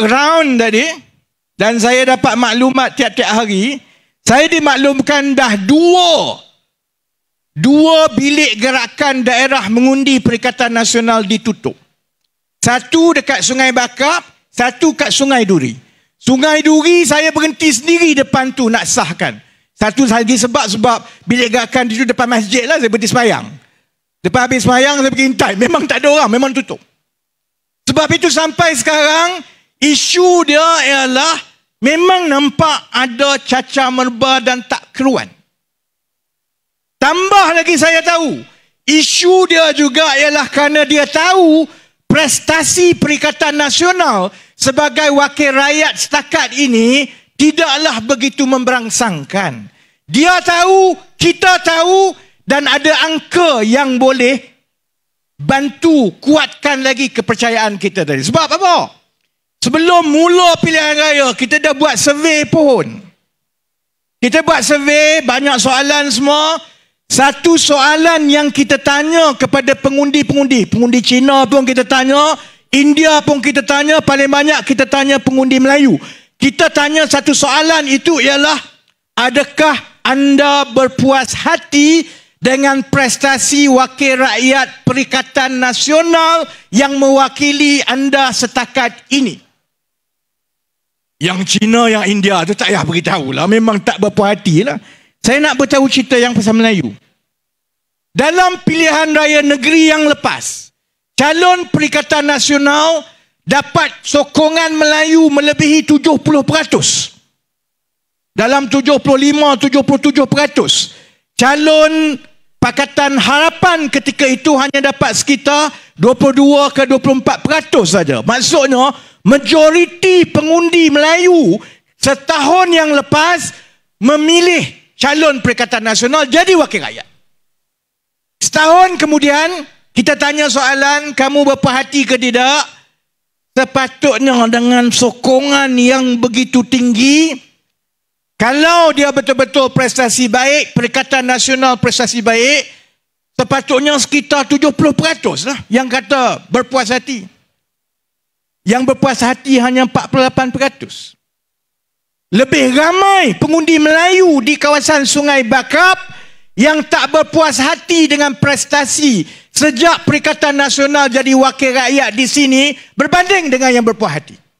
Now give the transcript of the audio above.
round tadi dan saya dapat maklumat tiap-tiap hari, saya dimaklumkan dah dua dua bilik gerakan daerah mengundi Perikatan Nasional ditutup. Satu dekat Sungai Bakap, satu kat Sungai Duri. Sungai Duri saya berhenti sendiri depan tu nak sahkan. Satu lagi sebab-sebab bilik gerakan di depan masjid lah saya berhenti semayang. depan habis semayang saya pergi intai. Memang tak ada orang, memang tutup. Sebab itu sampai sekarang, Isu dia ialah memang nampak ada cacar merba dan tak keruan. Tambah lagi saya tahu, isu dia juga ialah kerana dia tahu prestasi Perikatan Nasional sebagai wakil rakyat setakat ini tidaklah begitu memberangsangkan. Dia tahu, kita tahu dan ada angka yang boleh bantu kuatkan lagi kepercayaan kita tadi. Sebab apa? Sebelum mula pilihan raya, kita dah buat survey pun. Kita buat survey, banyak soalan semua. Satu soalan yang kita tanya kepada pengundi-pengundi. Pengundi Cina pun kita tanya. India pun kita tanya. Paling banyak kita tanya pengundi Melayu. Kita tanya satu soalan itu ialah, adakah anda berpuas hati dengan prestasi wakil rakyat Perikatan Nasional yang mewakili anda setakat ini? Yang Cina, yang India tu tak payah beritahu lah. Memang tak berpuas hati lah. Saya nak beritahu cerita yang pasal Melayu. Dalam pilihan raya negeri yang lepas, calon Perikatan Nasional dapat sokongan Melayu melebihi 70%. Dalam 75-77%. Calon Pakatan Harapan ketika itu hanya dapat sekitar 22 ke 24 peratus saja. Maksudnya, majoriti pengundi Melayu setahun yang lepas memilih calon Perikatan Nasional jadi wakil rakyat. Setahun kemudian, kita tanya soalan, kamu berapa hati ke tidak? Sepatutnya dengan sokongan yang begitu tinggi, kalau dia betul-betul prestasi baik, Perikatan Nasional prestasi baik, Sepatutnya sekitar 70% lah yang kata berpuas hati. Yang berpuas hati hanya 48%. Lebih ramai pengundi Melayu di kawasan Sungai Bakap yang tak berpuas hati dengan prestasi sejak Perikatan Nasional jadi wakil rakyat di sini berbanding dengan yang berpuas hati.